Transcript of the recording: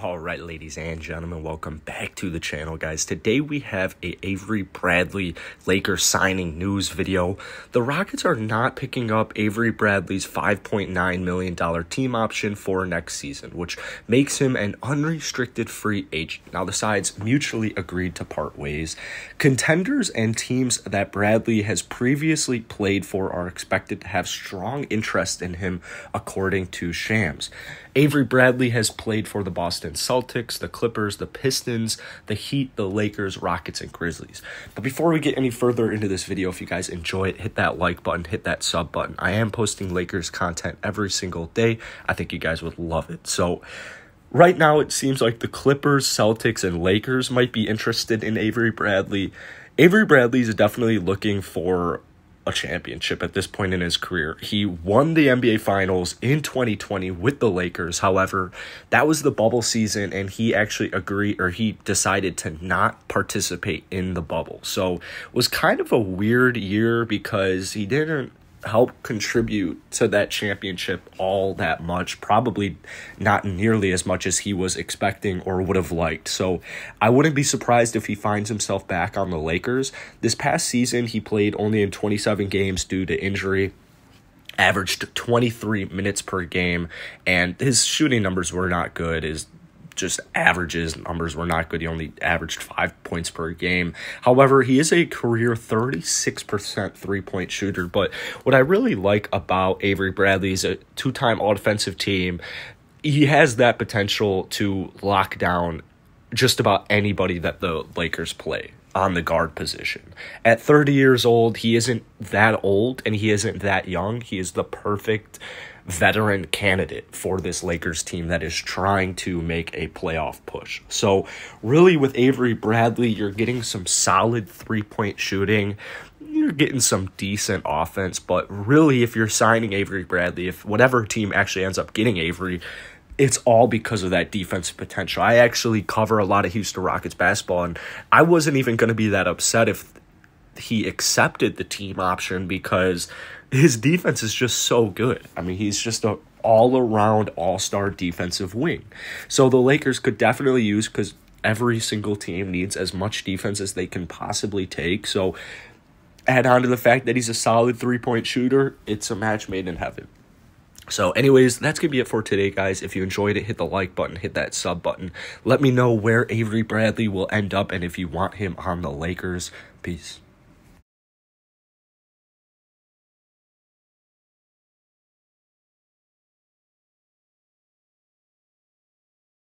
All right, ladies and gentlemen, welcome back to the channel, guys. Today we have a Avery Bradley Laker signing news video. The Rockets are not picking up Avery Bradley's $5.9 million team option for next season, which makes him an unrestricted free agent. Now, the sides mutually agreed to part ways. Contenders and teams that Bradley has previously played for are expected to have strong interest in him, according to Shams. Avery Bradley has played for the Boston Celtics, the Clippers, the Pistons, the Heat, the Lakers, Rockets, and Grizzlies. But before we get any further into this video, if you guys enjoy it, hit that like button, hit that sub button. I am posting Lakers content every single day. I think you guys would love it. So, right now it seems like the Clippers, Celtics, and Lakers might be interested in Avery Bradley. Avery Bradley is definitely looking for a championship at this point in his career. He won the NBA Finals in 2020 with the Lakers. However, that was the bubble season, and he actually agreed or he decided to not participate in the bubble. So it was kind of a weird year because he didn't help contribute to that championship all that much probably not nearly as much as he was expecting or would have liked so i wouldn't be surprised if he finds himself back on the lakers this past season he played only in 27 games due to injury averaged 23 minutes per game and his shooting numbers were not good his just averages numbers were not good. He only averaged five points per game. However, he is a career 36% three point shooter. But what I really like about Avery Bradley is a two time all defensive team he has that potential to lock down just about anybody that the Lakers play on the guard position. At 30 years old, he isn't that old and he isn't that young. He is the perfect veteran candidate for this Lakers team that is trying to make a playoff push. So, really, with Avery Bradley, you're getting some solid three point shooting. You're getting some decent offense, but really, if you're signing Avery Bradley, if whatever team actually ends up getting Avery, it's all because of that defensive potential. I actually cover a lot of Houston Rockets basketball, and I wasn't even going to be that upset if he accepted the team option because his defense is just so good. I mean, he's just a all around all star defensive wing. So the Lakers could definitely use because every single team needs as much defense as they can possibly take. So add on to the fact that he's a solid three point shooter, it's a match made in heaven. So, anyways, that's going to be it for today, guys. If you enjoyed it, hit the like button, hit that sub button. Let me know where Avery Bradley will end up and if you want him on the Lakers. Peace.